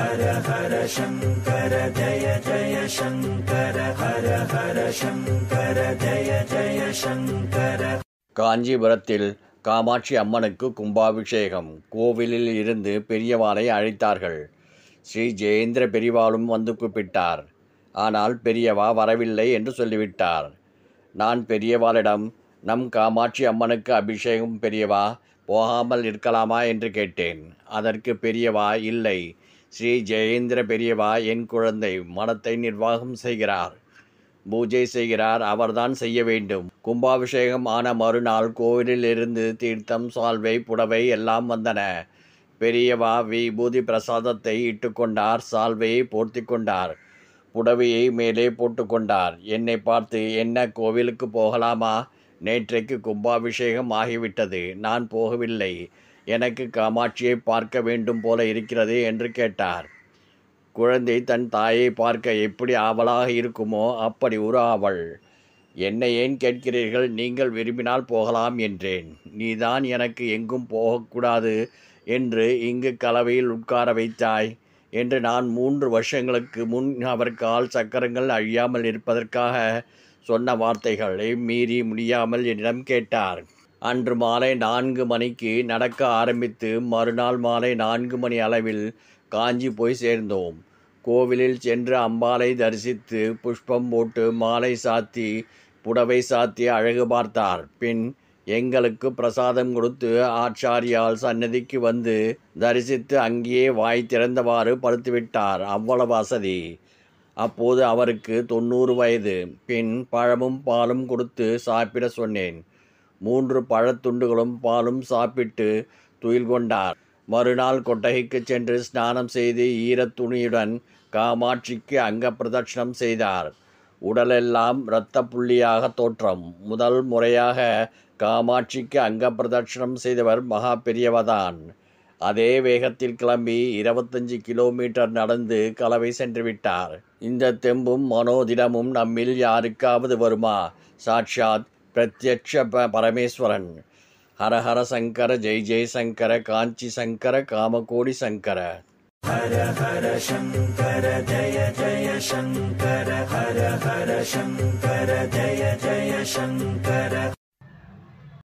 ஹர ஹர சங்கர ஜய ஜய சங்கர ஹர ஹர சங்கர ஜய ஜய சங்கர காஞ்சிபுரத்தில் காமாட்சி அம்மனுக்கு கும்பாபிஷேகம் கோவிலில் இருந்து பெரியவாளை அழைத்தார்கள் ஸ்ரீ ஜெயேந்திர பெரியவாளும் வந்து கூப்பிட்டார் ஆனால் பெரியவா வரவில்லை என்று சொல்லிவிட்டார் நான் பெரியவாளிடம் நம் காமாட்சி அம்மனுக்கு அபிஷேகம் பெரியவா போகாமல் இருக்கலாமா என்று கேட்டேன் அதற்கு பெரியவா இல்லை ஸ்ரீ ஜெயேந்திர பெரியவா என் குழந்தை மனத்தை நிர்வாகம் செய்கிறார் பூஜை செய்கிறார் அவர்தான் செய்ய வேண்டும் கும்பாபிஷேகம் ஆன மறுநாள் கோவிலிலிருந்து தீர்த்தம் சால்வை புடவை எல்லாம் வந்தன பெரியவா விபூதி பிரசாதத்தை இட்டுக்கொண்டார் சால்வையை போர்த்தி கொண்டார் புடவையை மேலே போட்டுக்கொண்டார் என்னை பார்த்து என்ன கோவிலுக்கு போகலாமா நேற்றைக்கு கும்பாபிஷேகம் ஆகிவிட்டது நான் போகவில்லை எனக்கு காமாட்சியை பார்க்க வேண்டும் போல இருக்கிறது என்று கேட்டார் குழந்தை தன் தாயை பார்க்க எப்படி ஆவலாக இருக்குமோ அப்படி ஒரு ஆவல் என்னை ஏன் கேட்கிறீர்கள் நீங்கள் விரும்பினால் போகலாம் என்றேன் நீதான் எனக்கு எங்கும் போகக்கூடாது என்று இங்கு கலவையில் உட்கார வைத்தாய் என்று நான் மூன்று வருஷங்களுக்கு முன் அவர் கால் சக்கரங்கள் அழியாமல் இருப்பதற்காக சொன்ன வார்த்தைகளை மீறி முடியாமல் என்னிடம் கேட்டார் அன்று மாலை நான்கு மணிக்கு நடக்க ஆரம்பித்து மறுநாள் மாலை நான்கு மணி அளவில் காஞ்சி போய் சேர்ந்தோம் கோவிலில் சென்று அம்பாளை தரிசித்து புஷ்பம் போட்டு மாலை சாத்தி புடவை சாத்தி அழகு பார்த்தார் பின் எங்களுக்கு பிரசாதம் கொடுத்து ஆச்சாரியால் சன்னதிக்கு வந்து தரிசித்து அங்கேயே வாய் திறந்தவாறு படுத்துவிட்டார் அவ்வளவு வசதி அப்போது அவருக்கு தொண்ணூறு வயது பின் பழமும் பாலும் கொடுத்து சாப்பிட சொன்னேன் மூன்று பழத்துண்டுகளும் பாலும் சாப்பிட்டு துயில் கொண்டார் மறுநாள் கொட்டகைக்கு சென்று ஸ்நானம் செய்து ஈரத்துணியுடன் காமாட்சிக்கு அங்க பிரதட்சணம் செய்தார் உடலெல்லாம் இரத்த புள்ளியாக தோற்றம் முதல் முறையாக காமாட்சிக்கு அங்க பிரதட்சணம் செய்தவர் மகா பெரியவதான் அதே வேகத்தில் கிளம்பி இருபத்தஞ்சு கிலோமீட்டர் நடந்து கலவை சென்று விட்டார் இந்த தெம்பும் மனோதிடமும் நம்மில் யாருக்காவது வருமா சாட்சாத் பிரத்யக்ஷ ப பரமேஸ்வரன் ஹரஹர சங்கர ஜெய் ஜெய் சங்கர காஞ்சி சங்கர காமகோடி சங்கர ஹர ஹர சங்கர ஜய ஜய சங்கர ஹர ஹர சங்கர ஜய ஜய சங்கர